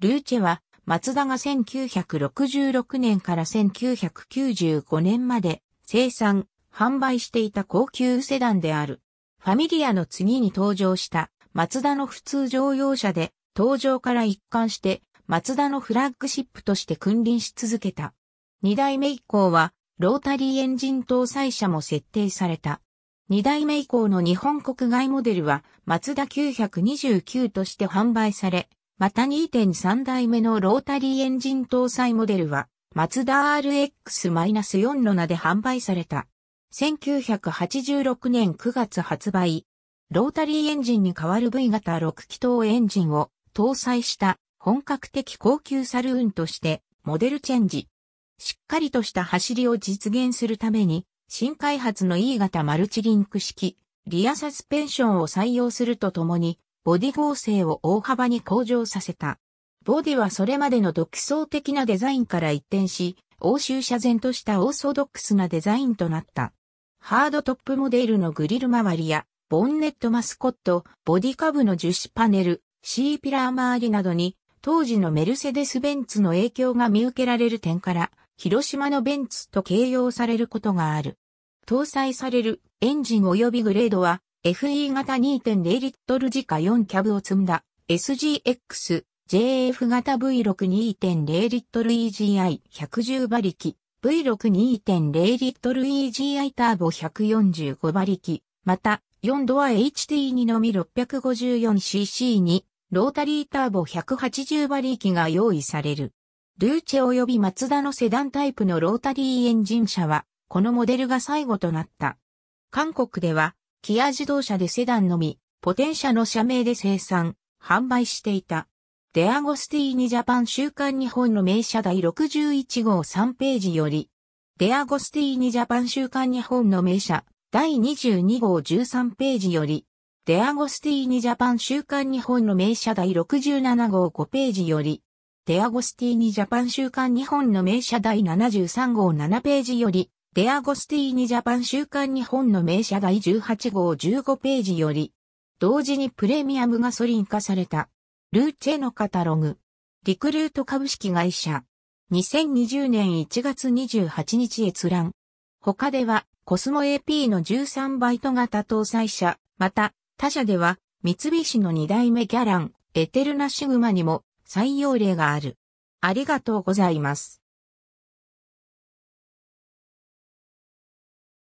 ルーチェは、松田が1966年から1995年まで生産、販売していた高級セダンである。ファミリアの次に登場したマツダの普通乗用車で登場から一貫してマツダのフラッグシップとして君臨し続けた。二代目以降はロータリーエンジン搭載車も設定された。二代目以降の日本国外モデルはマツダ929として販売され、また2.3代目のロータリーエンジン搭載モデルは、マツダ RX-4 の名で販売された。1986年9月発売。ロータリーエンジンに代わる V 型6気筒エンジンを搭載した本格的高級サルーンとしてモデルチェンジ。しっかりとした走りを実現するために新開発の E 型マルチリンク式リアサスペンションを採用するとともにボディ剛成を大幅に向上させた。ボディはそれまでの独創的なデザインから一転し、欧州車前としたオーソドックスなデザインとなった。ハードトップモデルのグリル周りや、ボンネットマスコット、ボディ下部の樹脂パネル、シーピラー周りなどに、当時のメルセデス・ベンツの影響が見受けられる点から、広島のベンツと形容されることがある。搭載されるエンジン及びグレードは FE 型2.0リットル自家4キャブを積んだ SGX JF 型 V6 2.0リットル EGI 110馬力 V6 2.0リットル EGI ターボ145馬力また4ドア HT2 のみ 654cc にロータリーターボ180馬力が用意される。ルーチェ及びマツダのセダンタイプのロータリーエンジン車は、このモデルが最後となった。韓国では、キア自動車でセダンのみ、ポテンシャの社名で生産、販売していた。デアゴスティーニジャパン週刊日本の名車第61号3ページより、デアゴスティーニジャパン週刊日本の名車第22号13ページより、デアゴスティーニジャパン週刊日本の名車第67号5ページより、デアゴスティーニジャパン週刊日本の名車第73号7ページより、デアゴスティーニジャパン週刊日本の名車第18号15ページより、同時にプレミアムガソリン化された、ルーチェのカタログ、リクルート株式会社、2020年1月28日閲覧。他では、コスモ AP の13バイト型搭載車、また、他社では、三菱の2代目ギャラン、エテルナシグマにも採用例がある。ありがとうございます。